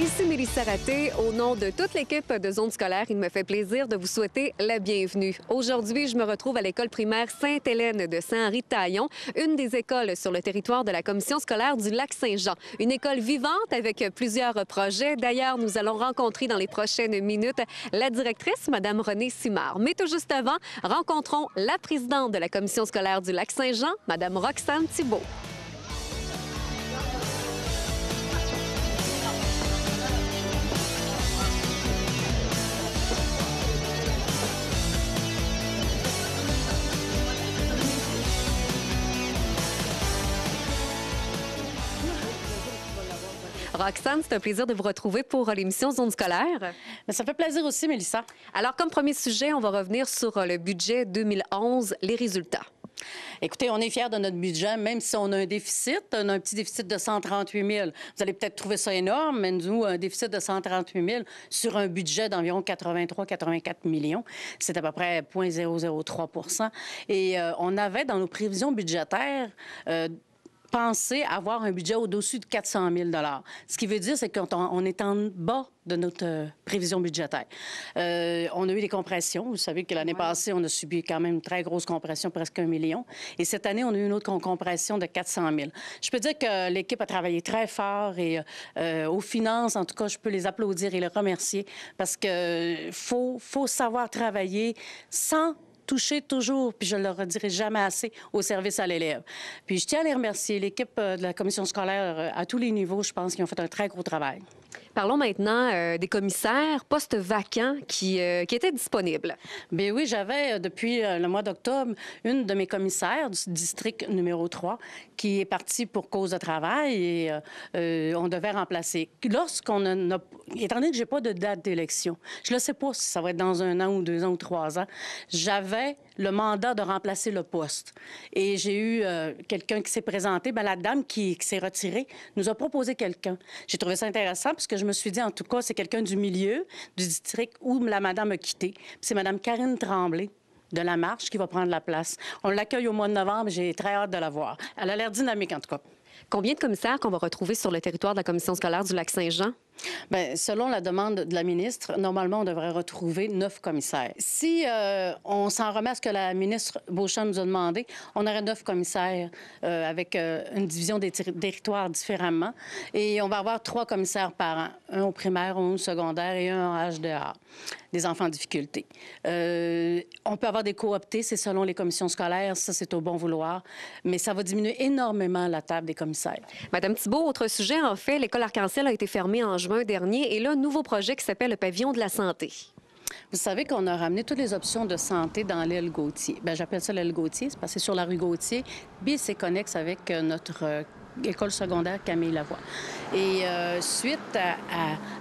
Ici Mélissa Raté. Au nom de toute l'équipe de Zone scolaire, il me fait plaisir de vous souhaiter la bienvenue. Aujourd'hui, je me retrouve à l'école primaire Sainte-Hélène de saint henri taillon une des écoles sur le territoire de la commission scolaire du Lac-Saint-Jean. Une école vivante avec plusieurs projets. D'ailleurs, nous allons rencontrer dans les prochaines minutes la directrice, Madame Renée Simard. Mais tout juste avant, rencontrons la présidente de la commission scolaire du Lac-Saint-Jean, Madame Roxane Thibault. Roxane, c'est un plaisir de vous retrouver pour l'émission Zone scolaire. Ça fait plaisir aussi, Mélissa. Alors, comme premier sujet, on va revenir sur euh, le budget 2011, les résultats. Écoutez, on est fiers de notre budget, même si on a un déficit, on a un petit déficit de 138 000. Vous allez peut-être trouver ça énorme, mais nous, un déficit de 138 000 sur un budget d'environ 83-84 millions, c'est à peu près 0,003 Et euh, on avait dans nos prévisions budgétaires euh, penser avoir un budget au-dessus de 400 000 Ce qui veut dire, c'est qu'on est en bas de notre euh, prévision budgétaire. Euh, on a eu des compressions. Vous savez que l'année passée, on a subi quand même une très grosse compression, presque un million. Et cette année, on a eu une autre compression de 400 000. Je peux dire que l'équipe a travaillé très fort et euh, aux finances, en tout cas, je peux les applaudir et les remercier parce qu'il faut, faut savoir travailler sans toucher toujours, puis je ne le redirai jamais assez, au service à l'élève. Puis je tiens à les remercier, l'équipe euh, de la commission scolaire euh, à tous les niveaux, je pense qu'ils ont fait un très gros travail. Parlons maintenant euh, des commissaires postes vacants qui, euh, qui étaient disponibles. Bien oui, j'avais euh, depuis le mois d'octobre une de mes commissaires du district numéro 3 qui est partie pour cause de travail et on devait remplacer. Lorsqu'on a, étant donné que j'ai pas de date d'élection, je ne sais pas si ça va être dans un an ou deux ans ou trois ans, j'avais le mandat de remplacer le poste. Et j'ai eu euh, quelqu'un qui s'est présenté. Bien, la dame qui, s'est retirée nous a proposé quelqu'un. J'ai trouvé ça intéressant parce que je me suis dit, en tout cas, c'est quelqu'un du milieu, du district où la madame a quitté. C'est madame Karine Tremblay de la marche qui va prendre la place. On l'accueille au mois de novembre, j'ai très hâte de la voir. Elle a l'air dynamique en tout cas. Combien de commissaires qu'on va retrouver sur le territoire de la commission scolaire du Lac-Saint-Jean? Ben, selon la demande de la ministre, normalement, on devrait retrouver neuf commissaires. Si euh, on s'en remet à ce que la ministre Beauchamp nous a demandé, on aurait neuf commissaires euh, avec euh, une division des territoires différemment. Et on va avoir trois commissaires par an, un au primaire, un au secondaire et un en HDA, des enfants en difficulté. on peut avoir des cooptés, c'est selon les commissions scolaires, ça c'est au bon vouloir, mais ça va diminuer énormément la table des commissaires. Madame Thibault, autre sujet, en fait, l'école Arc-en-Ciel a été fermée en juin dernier. Et là, nouveau projet qui s'appelle le pavillon de la santé. Vous savez qu'on a ramené toutes les options de santé dans l'aile Gautier. Bien, j'appelle ça l'aile Gautier, c'est parce que sur la rue Gautier, Puis, c'est connexe avec euh, notre euh, école secondaire Camille Lavoie. Et euh, suite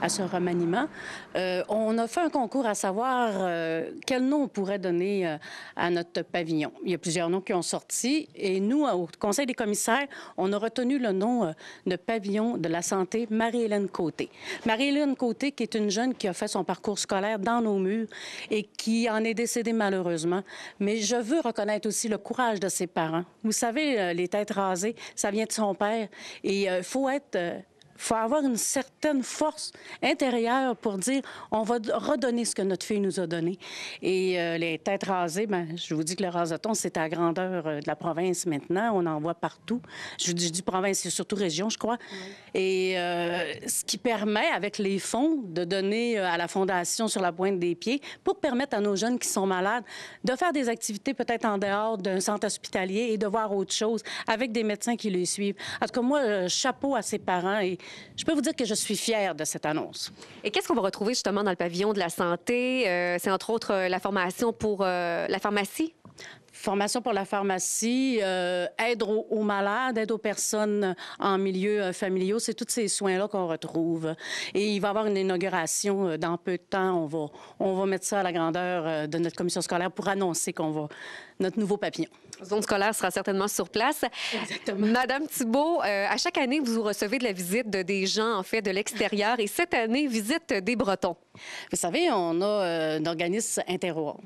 à, ce remaniement, euh, on a fait un concours à savoir euh, quel nom on pourrait donner à notre pavillon. Il y a plusieurs noms qui ont sorti et nous, au Conseil des commissaires, on a retenu le nom de pavillon de la santé Marie-Hélène Côté. Marie-Hélène Côté, qui est une jeune qui a fait son parcours scolaire dans nos murs et qui en est décédée malheureusement. Mais je veux reconnaître aussi le courage de ses parents. Vous savez, les têtes rasées, ça vient de son père et il euh, faut être euh, faut avoir une certaine force intérieure pour dire on va redonner ce que notre fille nous a donné. Et euh, les têtes rasées, ben, je vous dis que le raseton, c'est à grandeur euh, de la province maintenant. On en voit partout. Je, dis province, c'est surtout région, je crois. Et euh, ce qui permet, avec les fonds, de donner à la Fondation sur la pointe des pieds pour permettre à nos jeunes qui sont malades de faire des activités peut-être en dehors d'un centre hospitalier et de voir autre chose avec des médecins qui les suivent. En tout cas, moi, chapeau à ces parents et je peux vous dire que je suis fière de cette annonce. Et qu'est-ce qu'on va retrouver justement dans le pavillon de la santé? Euh, c'est entre autres euh, la formation pour euh, la pharmacie? Formation pour la pharmacie, aide aux, malades, aide aux personnes en milieu familial, c'est tous ces soins-là qu'on retrouve. Et il va y avoir une inauguration dans peu de temps. On va, on va mettre ça à la grandeur de notre commission scolaire pour annoncer qu'on va notre nouveau papillon. Zone scolaire sera certainement sur place. Exactement. Madame Thibault, euh, à chaque année, vous recevez de la visite de des gens, en fait, de l'extérieur. et cette année, visite des Bretons. Vous savez, on a euh, un organisme interro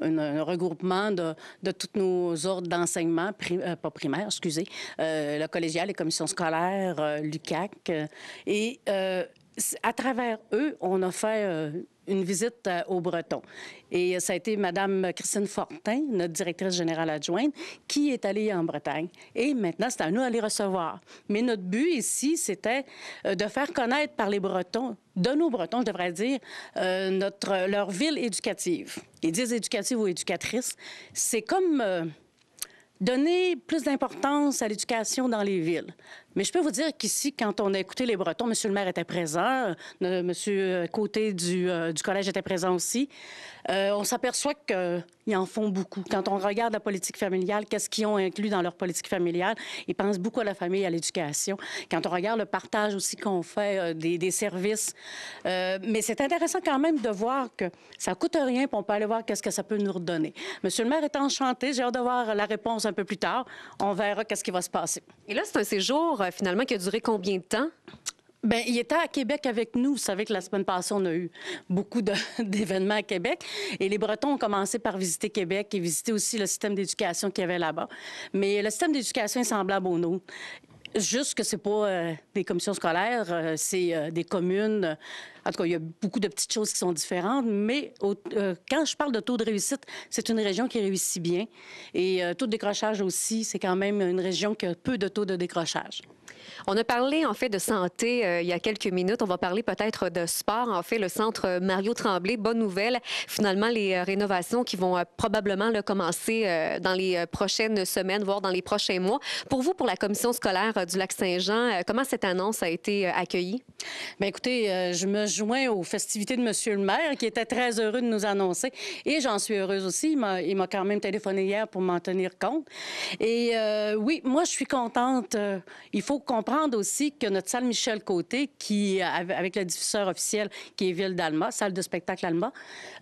un, regroupement de, de tous nos ordres d'enseignement, euh, pas primaire, excusez, euh, le collégial, les commissions scolaires, l'UCAC. et à travers eux, on a fait une visite euh, aux Bretons. Et euh, ça a été Mme Christine Fortin, notre directrice générale adjointe, qui est allée en Bretagne. Et maintenant, c'est à nous de les recevoir. Mais notre but ici, c'était euh, de faire connaître par les Bretons, de nos Bretons, je devrais dire, notre, leur ville éducative. Ils disent éducatives ou éducatrices. C'est comme... donner plus d'importance à l'éducation dans les villes. Mais je peux vous dire qu'ici, quand on a écouté les Bretons, M. le maire était présent, euh, M. Euh, Côté euh, du, collège était présent aussi. on s'aperçoit qu'ils en font beaucoup. Quand on regarde la politique familiale, qu'est-ce qu'ils ont inclus dans leur politique familiale, ils pensent beaucoup à la famille, à l'éducation. Quand on regarde le partage aussi qu'on fait des, services, mais c'est intéressant quand même de voir que ça coûte rien, puis on peut aller voir qu'est-ce que ça peut nous redonner. Monsieur le maire est enchanté. J'ai hâte de voir la réponse un peu plus tard. On verra qu'est-ce qui va se passer. Et là, c'est un séjour euh, finalement, qui a duré combien de temps? Bien, il était à Québec avec nous. Vous savez que la semaine passée, on a eu beaucoup d'événements à Québec. Et les Bretons ont commencé par visiter Québec et visiter aussi le système d'éducation qu'il y avait là-bas. Mais le système d'éducation est semblable au nôtre. Juste que c'est pas euh, des commissions scolaires, euh, c'est des communes en tout cas, il y a beaucoup de petites choses qui sont différentes, mais euh, quand je parle de taux de réussite, c'est une région qui réussit bien. Et euh, taux de décrochage aussi, c'est quand même une région qui a peu de taux de décrochage. On a parlé en fait de santé euh, il y a quelques minutes. On va parler peut-être de sport. En fait, le centre Mario Tremblay, bonne nouvelle. Finalement, les rénovations qui vont probablement le commencer dans les prochaines semaines, voire dans les prochains mois. Pour vous, pour la commission scolaire du Lac-Saint-Jean, comment cette annonce a été accueillie? Bien, écoutez, je me joint aux festivités de Monsieur le maire, qui était très heureux de nous annoncer. Et j'en suis heureuse aussi. Il m'a quand même téléphoné hier pour m'en tenir compte. Et euh, oui, moi, je suis contente. Euh, il faut comprendre aussi que notre salle Michel Côté, qui, avec le diffuseur officiel qui est Ville d'Alma, salle de spectacle Alma,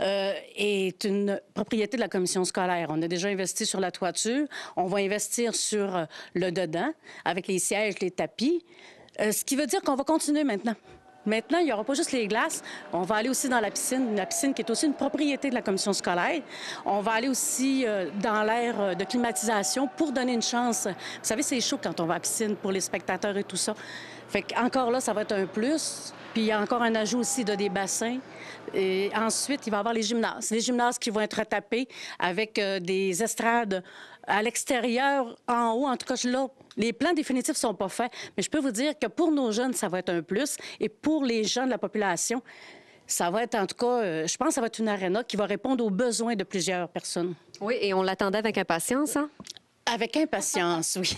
euh, est une propriété de la commission scolaire. On a déjà investi sur la toiture. On va investir sur le dedans, avec les sièges, les tapis. ce qui veut dire qu'on va continuer maintenant. Maintenant, il n'y aura pas juste les glaces. On va aller aussi dans la piscine, la piscine qui est aussi une propriété de la commission scolaire. On va aller aussi euh, dans l'air euh, de climatisation pour donner une chance. Vous savez, c'est chaud quand on va à la piscine pour les spectateurs et tout ça. Fait encore là, ça va être un plus. Puis il y a encore un ajout aussi de des bassins. Et ensuite, il va y avoir les gymnases. Les gymnases qui vont être tapés avec euh, des estrades à l'extérieur, en haut. En tout cas, là, les plans définitifs sont pas faits, mais je peux vous dire que pour nos jeunes, ça va être un plus et pour les gens de la population, ça va être en tout cas, euh, je pense que ça va être une arena qui va répondre aux besoins de plusieurs personnes. Oui, et on l'attendait avec impatience, hein? Avec impatience, oui.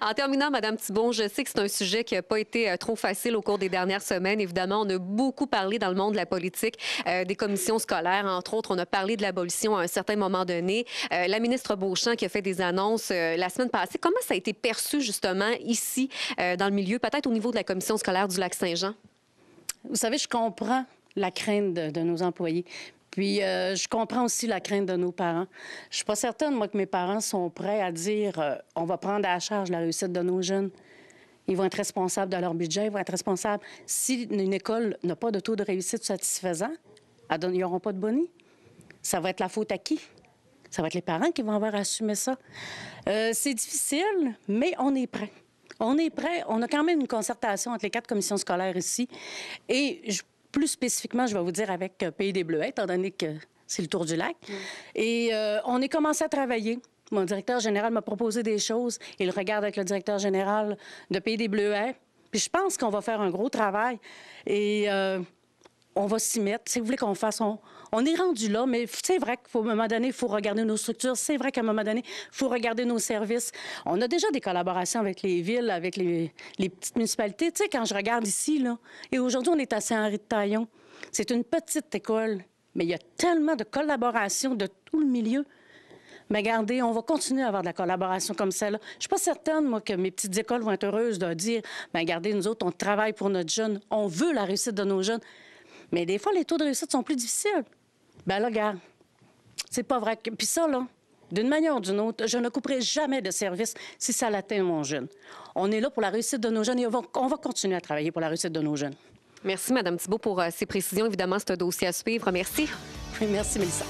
En terminant, Madame Thibon, je sais que c'est un sujet qui n'a pas été euh, trop facile au cours des dernières semaines. Évidemment, on a beaucoup parlé dans le monde de la politique euh, des commissions scolaires. Entre autres, on a parlé de l'abolition à un certain moment donné. Euh, la ministre Beauchamp qui a fait des annonces la semaine passée. Comment ça a été perçu, justement, ici, dans le milieu, peut-être au niveau de la commission scolaire du Lac-Saint-Jean? Vous savez, je comprends la crainte de, nos employés. Puis euh, je comprends aussi la crainte de nos parents. Je suis pas certaine, moi, que mes parents sont prêts à dire euh, on va prendre à la charge la réussite de nos jeunes. Ils vont être responsables de leur budget, ils vont être responsables. Si une école n'a pas de taux de réussite satisfaisant, ils n'auront pas de bonus. Ça va être la faute à qui? Ça va être les parents qui vont avoir à assumer ça. Euh, c'est difficile, mais on est prêt. On est prêt. On a quand même une concertation entre les quatre commissions scolaires ici. Et je plus spécifiquement, je vais vous dire avec euh, Pays des Bleuets, étant donné que c'est le tour du lac. Mm. Et euh, on est commencé à travailler. Mon directeur général m'a proposé des choses. Il regarde avec le directeur général de Pays des Bleuets. Puis je pense qu'on va faire un gros travail. Et euh, on va s'y mettre. Si vous voulez qu'on fasse, on, est rendu là, mais c'est vrai qu'à un moment donné, il faut regarder nos structures. C'est vrai qu'à un moment donné, il faut regarder nos services. On a déjà des collaborations avec les villes, avec les, petites municipalités. Tu sais, quand je regarde ici, là, et aujourd'hui, on est à Saint-Henri-de-Taillon. C'est une petite école, mais il y a tellement de collaborations de tout le milieu. Mais regardez, on va continuer à avoir de la collaboration comme celle-là. Je ne suis pas certaine, moi, que mes petites écoles vont être heureuses de dire, mais regardez, nous autres, on travaille pour notre jeune, on veut la réussite de nos jeunes. Mais des fois, les taux de réussite sont plus difficiles. Ben là, regarde, c'est pas vrai. Puis ça, là, d'une manière ou d'une autre, je ne couperai jamais de service si ça l'atteint mon jeune. On est là pour la réussite de nos jeunes et on va, continuer à travailler pour la réussite de nos jeunes. Merci, Mme Thibault, pour euh, ces précisions. Évidemment, c'est un dossier à suivre. Merci. Oui, merci, Mélissa.